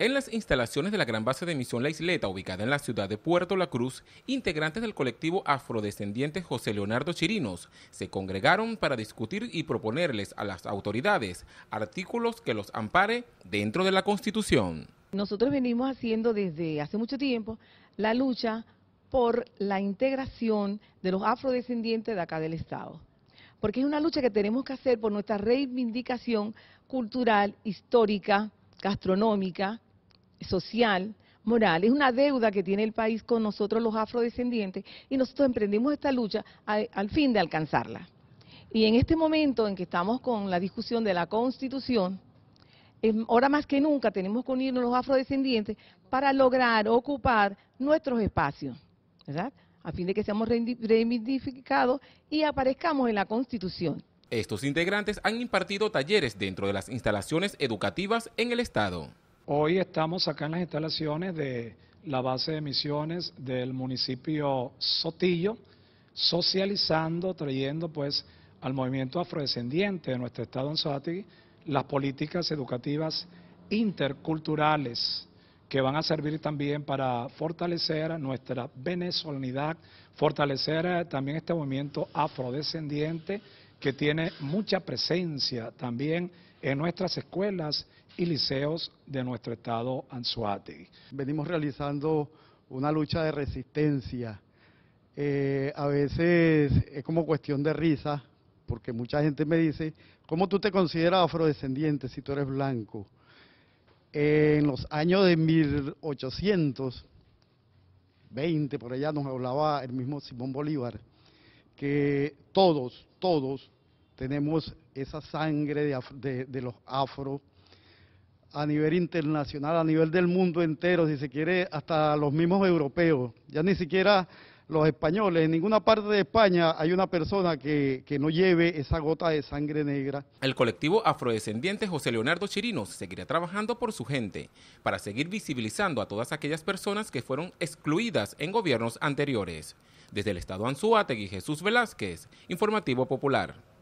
En las instalaciones de la gran base de misión La Isleta, ubicada en la ciudad de Puerto La Cruz, integrantes del colectivo afrodescendiente José Leonardo Chirinos se congregaron para discutir y proponerles a las autoridades artículos que los ampare dentro de la Constitución. Nosotros venimos haciendo desde hace mucho tiempo la lucha por la integración de los afrodescendientes de acá del Estado. Porque es una lucha que tenemos que hacer por nuestra reivindicación cultural, histórica, gastronómica, social, moral, es una deuda que tiene el país con nosotros los afrodescendientes y nosotros emprendimos esta lucha al, fin de alcanzarla. Y en este momento en que estamos con la discusión de la Constitución, ahora más que nunca tenemos que unirnos los afrodescendientes para lograr ocupar nuestros espacios, ¿verdad? A fin de que seamos reivindicados y aparezcamos en la Constitución. Estos integrantes han impartido talleres dentro de las instalaciones educativas en el Estado. Hoy estamos acá en las instalaciones de la base de misiones del municipio Sotillo, socializando, trayendo pues al movimiento afrodescendiente de nuestro estado en Soategui las políticas educativas interculturales que van a servir también para fortalecer nuestra venezolanidad, fortalecer eh, también este movimiento afrodescendiente que tiene mucha presencia también en nuestras escuelas y liceos de nuestro estado Anzuate, Venimos realizando una lucha de resistencia. Eh, a veces es como cuestión de risa, porque mucha gente me dice, ¿cómo tú te consideras afrodescendiente si tú eres blanco? en los años de 1820, por allá nos hablaba el mismo Simón Bolívar, que todos, todos tenemos esa sangre de, los afro, a nivel internacional, a nivel del mundo entero, si se quiere, hasta los mismos europeos, ya ni siquiera los españoles. En ninguna parte de España hay una persona que, no lleve esa gota de sangre negra. El colectivo afrodescendiente José Leonardo Chirinos seguirá trabajando por su gente para seguir visibilizando a todas aquellas personas que fueron excluidas en gobiernos anteriores. Desde el estado Anzuategui, Jesús Velázquez, Informativo Popular.